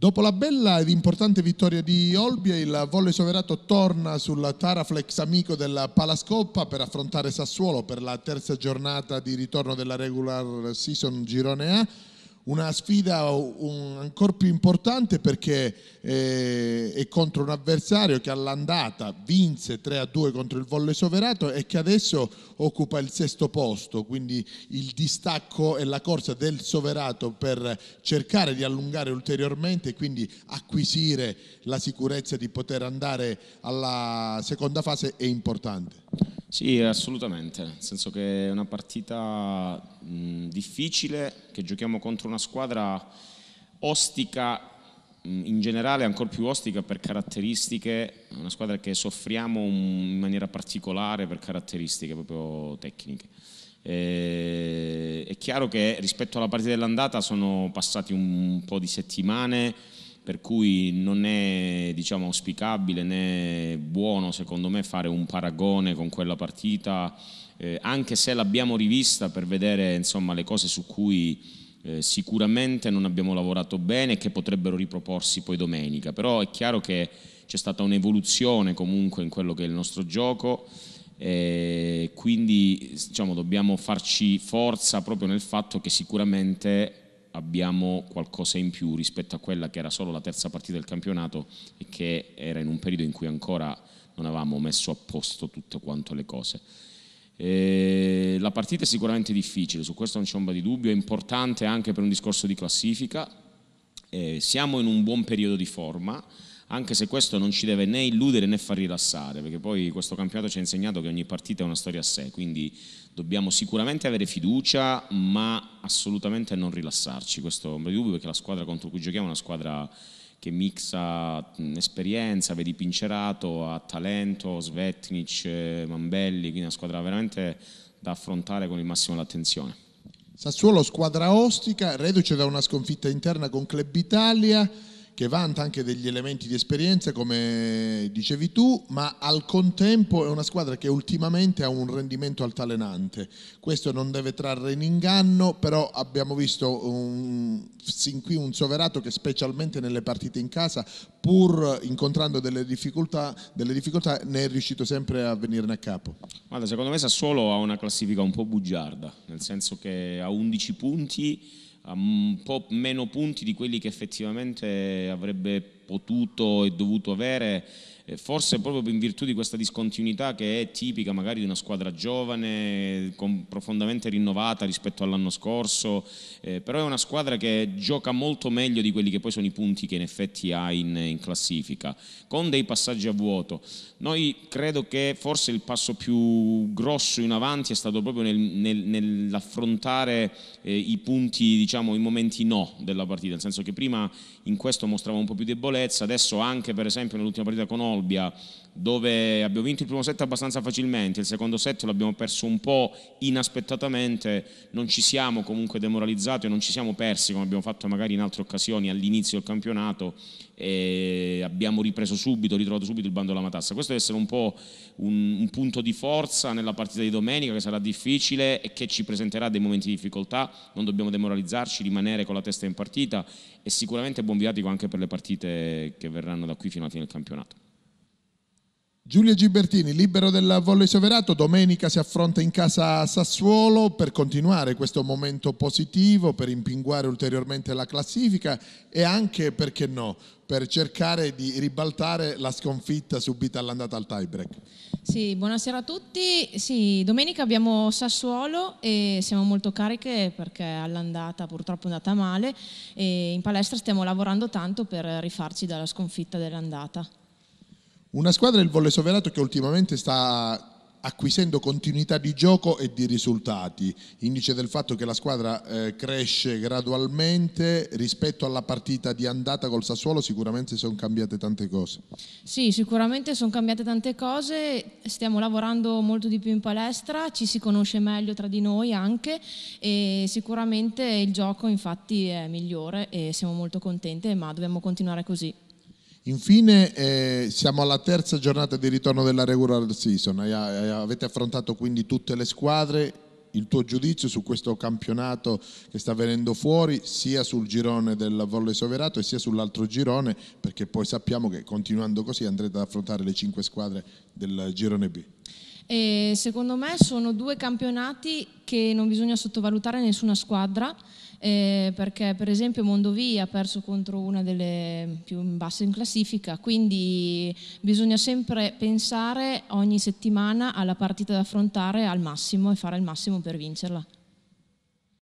Dopo la bella ed importante vittoria di Olbia, il volley soverato torna sul Taraflex amico della Palascoppa per affrontare Sassuolo per la terza giornata di ritorno della regular season girone A una sfida un, ancora più importante perché eh, è contro un avversario che all'andata vinse 3 a 2 contro il Volle Soverato e che adesso occupa il sesto posto, quindi il distacco e la corsa del Soverato per cercare di allungare ulteriormente e quindi acquisire la sicurezza di poter andare alla seconda fase è importante. Sì, assolutamente, nel senso che è una partita mh, difficile, che giochiamo contro una squadra ostica, mh, in generale ancora più ostica per caratteristiche, una squadra che soffriamo in maniera particolare per caratteristiche proprio tecniche. E, è chiaro che rispetto alla partita dell'andata sono passati un po' di settimane, per cui non è diciamo, auspicabile né buono secondo me fare un paragone con quella partita, eh, anche se l'abbiamo rivista per vedere insomma, le cose su cui eh, sicuramente non abbiamo lavorato bene e che potrebbero riproporsi poi domenica, però è chiaro che c'è stata un'evoluzione comunque in quello che è il nostro gioco. E quindi diciamo, dobbiamo farci forza proprio nel fatto che sicuramente abbiamo qualcosa in più rispetto a quella che era solo la terza partita del campionato e che era in un periodo in cui ancora non avevamo messo a posto tutte quanto le cose. E eh, la partita è sicuramente difficile, su questo non c'è ombra di dubbio, è importante anche per un discorso di classifica. E eh, siamo in un buon periodo di forma, anche se questo non ci deve né illudere né far rilassare, perché poi questo campionato ci ha insegnato che ogni partita è una storia a sé, quindi dobbiamo sicuramente avere fiducia, ma assolutamente non rilassarci, questo è un dubbio perché la squadra contro cui giochiamo è una squadra che mixa esperienza, vedi Pincerato, ha talento, Svetnic, eh, Mambelli, quindi una squadra veramente da affrontare con il massimo l'attenzione. Sassuolo squadra ostica, reduce da una sconfitta interna con Club Italia, che vanta anche degli elementi di esperienza, come dicevi tu, ma al contempo è una squadra che ultimamente ha un rendimento altalenante. Questo non deve trarre in inganno, però abbiamo visto un, sin qui un Soverato che specialmente nelle partite in casa, pur incontrando delle difficoltà, delle difficoltà ne è riuscito sempre a venirne a capo. Guarda, secondo me Sassuolo ha una classifica un po' bugiarda, nel senso che ha 11 punti a un po' meno punti di quelli che effettivamente avrebbe potuto e dovuto avere forse proprio in virtù di questa discontinuità che è tipica magari di una squadra giovane, con, profondamente rinnovata rispetto all'anno scorso, eh, però è una squadra che gioca molto meglio di quelli che poi sono i punti che in effetti ha in, in classifica, con dei passaggi a vuoto. Noi credo che forse il passo più grosso in avanti è stato proprio nel, nel, nell'affrontare eh, i punti, diciamo, i momenti no della partita, nel senso che prima in questo mostrava un po' più debolezza, adesso anche per esempio nell'ultima partita con Ol Olbia dove abbiamo vinto il primo set abbastanza facilmente, il secondo set l'abbiamo perso un po' inaspettatamente, non ci siamo comunque demoralizzati, e non ci siamo persi come abbiamo fatto magari in altre occasioni all'inizio del campionato e abbiamo ripreso subito, ritrovato subito il bando alla matassa. Questo deve essere un po' un, un punto di forza nella partita di domenica che sarà difficile e che ci presenterà dei momenti di difficoltà, non dobbiamo demoralizzarci, rimanere con la testa in partita e sicuramente buon viatico anche per le partite che verranno da qui fino alla fine del campionato. Giulia Gibertini, libero del volle soverato, domenica si affronta in casa Sassuolo per continuare questo momento positivo, per impinguare ulteriormente la classifica e anche, perché no, per cercare di ribaltare la sconfitta subita all'andata al tiebreak. Sì, buonasera a tutti. Sì, domenica abbiamo Sassuolo e siamo molto cariche perché all'andata purtroppo è andata male e in palestra stiamo lavorando tanto per rifarci dalla sconfitta dell'andata. Una squadra del volle soverato che ultimamente sta acquisendo continuità di gioco e di risultati, indice del fatto che la squadra eh, cresce gradualmente rispetto alla partita di andata col Sassuolo, sicuramente sono cambiate tante cose. Sì, sicuramente sono cambiate tante cose, stiamo lavorando molto di più in palestra, ci si conosce meglio tra di noi anche e sicuramente il gioco infatti è migliore e siamo molto contenti, ma dobbiamo continuare così. Infine eh, siamo alla terza giornata di ritorno della regular season, avete affrontato quindi tutte le squadre, il tuo giudizio su questo campionato che sta venendo fuori sia sul girone del volley soverato e sia sull'altro girone perché poi sappiamo che continuando così andrete ad affrontare le cinque squadre del girone B. E secondo me sono due campionati che non bisogna sottovalutare nessuna squadra, eh, perché per esempio Mondovì ha perso contro una delle più basse in classifica, quindi bisogna sempre pensare ogni settimana alla partita da affrontare al massimo e fare il massimo per vincerla.